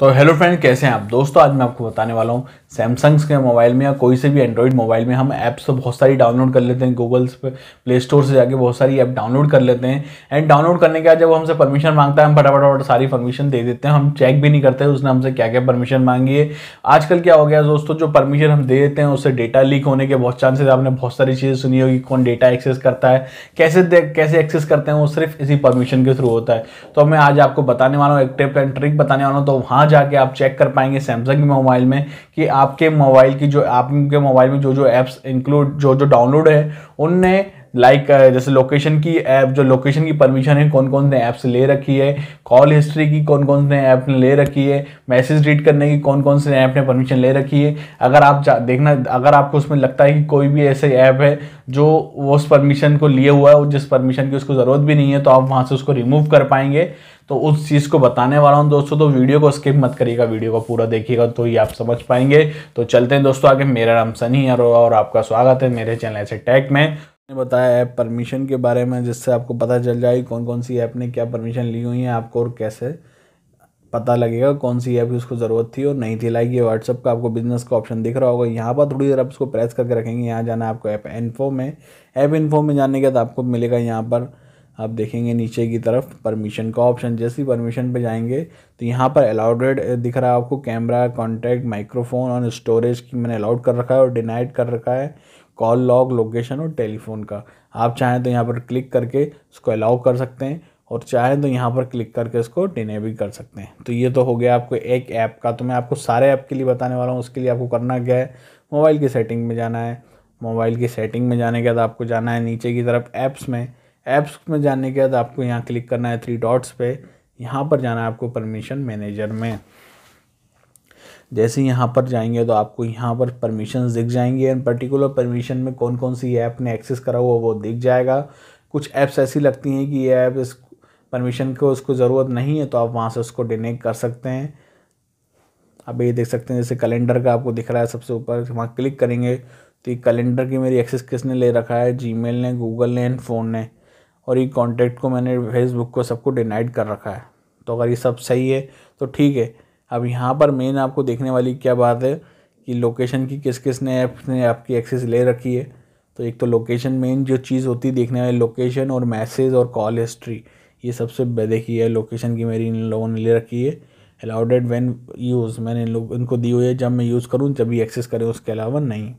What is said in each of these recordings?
तो hello friend कैसे हैं आप दोस्तों आज मैं आपको बताने वाला हूँ सैमसंग्स के मोबाइल में या कोई से भी एंड्रॉइड मोबाइल में हम ऐप्स तो बहुत सारी डाउनलोड कर लेते हैं गूगल पे प्ले स्टोर से जाके बहुत सारी ऐप डाउनलोड कर लेते हैं एंड डाउनलोड करने के बाद जब हमसे परमिशन मांगता है हम फटाफट फटाफट सारी परमिशन दे देते हैं हम चेक भी नहीं करते उसने हमसे क्या क्या परमिशन मांगी है आजकल क्या हो गया दोस्तों जो परमिशन हम दे देते हैं उससे डेटा लीक होने के बहुत चांसेस आपने बहुत सारी चीज़ें सुनी होगी कौन डेटा एक्सेस करता है कैसे कैसे एक्सेस करते हैं वो सिर्फ इसी परमिशन के थ्रू होता है तो मैं आज आपको बताने वाला हूँ एक टिप एंड ट्रिक बताने वाला हूँ तो वहाँ जाके आप चेक कर पाएंगे सैमसंग मोबाइल में कि आपके मोबाइल की जो आपके मोबाइल में जो जो ऐप्स इंक्लूड जो जो डाउनलोड है उनने लाइक like, जैसे लोकेशन की ऐप जो लोकेशन की परमिशन है कौन कौन से ऐप्स ले रखी है कॉल हिस्ट्री की कौन कौन से ऐप ने ले रखी है मैसेज रीड करने की कौन कौन से ऐप ने परमिशन ले रखी है अगर आप देखना अगर आपको उसमें लगता है कि कोई भी ऐसे ऐप है जो उस परमिशन को लिए हुआ है जिस परमिशन की उसको ज़रूरत भी नहीं है तो आप वहाँ से उसको रिमूव कर पाएंगे तो उस चीज़ को बताने वाला हूँ दोस्तों तो वीडियो को स्किप मत करिएगा वीडियो को पूरा देखिएगा तो ही आप समझ पाएंगे तो चलते हैं दोस्तों आगे मेरा नाम सनी अरोड़ा और आपका स्वागत है मेरे चैनल से टैग में ने बताया ऐप परमिशन के बारे में जिससे आपको पता चल जाएगी कौन कौन सी ऐप ने क्या परमिशन ली हुई है आपको और कैसे पता लगेगा कौन सी ऐप की उसको ज़रूरत थी और नहीं थी लाइक ये व्हाट्सअप का आपको बिजनेस का ऑप्शन दिख रहा होगा यहाँ पर थोड़ी देर आप इसको प्रेस करके रखेंगे यहाँ जाना है आपको ऐप इन्फो में ऐप इन्फो में जाने के बाद आपको मिलेगा यहाँ पर आप देखेंगे नीचे की तरफ परमिशन का ऑप्शन जैसे ही परमिशन पे जाएंगे तो यहाँ पर अलाउडेड दिख रहा है आपको कैमरा कॉन्टैक्ट माइक्रोफोन और स्टोरेज की मैंने अलाउड कर रखा है और डिनाइड कर रखा है कॉल लॉग लोकेशन और टेलीफोन का आप चाहें तो यहाँ पर क्लिक करके उसको अलाउ कर सकते हैं और चाहें तो यहाँ पर क्लिक करके इसको डिने भी कर सकते हैं तो ये तो हो गया आपको एक ऐप का तो मैं आपको सारे ऐप के लिए बताने वाला हूँ उसके लिए आपको करना क्या है मोबाइल की सेटिंग में जाना है मोबाइल की सेटिंग में जाने के बाद आपको जाना है नीचे की तरफ ऐप्स में ऐप्स में जाने के बाद आपको यहाँ क्लिक करना है थ्री डॉट्स पे यहाँ पर जाना है आपको परमिशन मैनेजर में जैसे यहाँ पर जाएंगे तो आपको यहाँ पर परमिशन दिख जाएंगे एंड पर्टिकुलर परमिशन में कौन कौन सी ऐप ने एक्सेस करा हुआ वो दिख जाएगा कुछ ऐप्स ऐसी लगती हैं कि ये ऐप इस परमिशन को उसको ज़रूरत नहीं है तो आप वहाँ से उसको डिनेक्ट कर सकते हैं आप ये देख सकते हैं जैसे कैलेंडर का आपको दिख रहा है सबसे ऊपर वहाँ क्लिक करेंगे तो ये कैलेंडर की मेरी एक्सेस किसने ले रखा है जी ने गूगल ने एंड फ़ोन ने और ये कॉन्टैक्ट को मैंने फेसबुक को सबको डिनाइड कर रखा है तो अगर ये सब सही है तो ठीक है अब यहाँ पर मेन आपको देखने वाली क्या बात है कि लोकेशन की किस किस ने ऐप ने आपकी एक्सेस ले रखी है तो एक तो लोकेशन मेन जो चीज़ होती है देखने वाली लोकेशन और मैसेज और कॉल हिस्ट्री ये सबसे देखी है लोकेशन की मेरी इन लोगों ने ले रखी है अलाउडेड वेन यूज़ मैंने इन लोग इनको दी हुई है जब मैं यूज़ करूँ जब भी एक्सेस करें उसके अलावा नहीं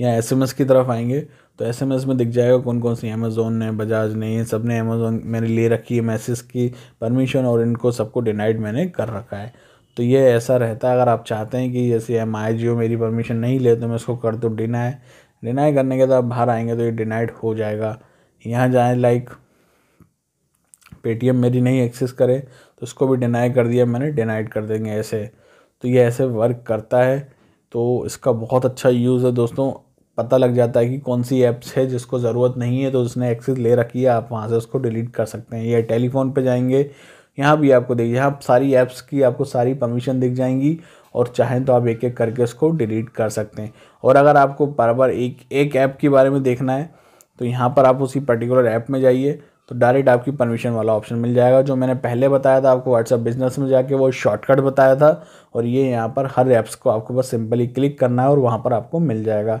या एस की तरफ आएंगे तो एस एम एस में दिख जाएगा कौन कौन सी अमेज़ोन ने बजाज ने ये सब ने अमेज़ोन मैंने ले रखी है मैसेज की परमिशन और इनको सबको डिनाइड मैंने कर रखा है तो ये ऐसा रहता है अगर आप चाहते हैं कि जैसे एम आई जी ओ मेरी परमिशन नहीं ले तो मैं उसको कर दूँ डिनाई डिनाई करने के बाद बाहर आएंगे तो ये डिनाइड हो जाएगा यहाँ जाएँ लाइक पेटीएम मेरी नहीं एक्सेस करे तो उसको भी डिनाई कर दिया मैंने डिनाइड कर देंगे ऐसे तो ये ऐसे वर्क करता है तो इसका बहुत अच्छा यूज़ है दोस्तों पता लग जाता है कि कौन सी ऐप्स है जिसको ज़रूरत नहीं है तो उसने एक्सेस ले रखी है आप वहाँ से उसको डिलीट कर सकते हैं या टेलीफोन पर जाएंगे यहाँ भी आपको देखिए यहाँ सारी ऐप्स की आपको सारी परमिशन दिख जाएंगी और चाहें तो आप एक एक करके उसको डिलीट कर सकते हैं और अगर आपको बार बार एक एक ऐप के बारे में देखना है तो यहाँ पर आप उसी पर्टिकुलर ऐप में जाइए तो डायरेक्ट आपकी परमिशन वाला ऑप्शन मिल जाएगा जो मैंने पहले बताया था आपको व्हाट्सअप बिजनेस में जाके वो शॉर्टकट बताया था और ये यहाँ पर हर ऐप्स को आपको बस सिंपली क्लिक करना है और वहाँ पर आपको मिल जाएगा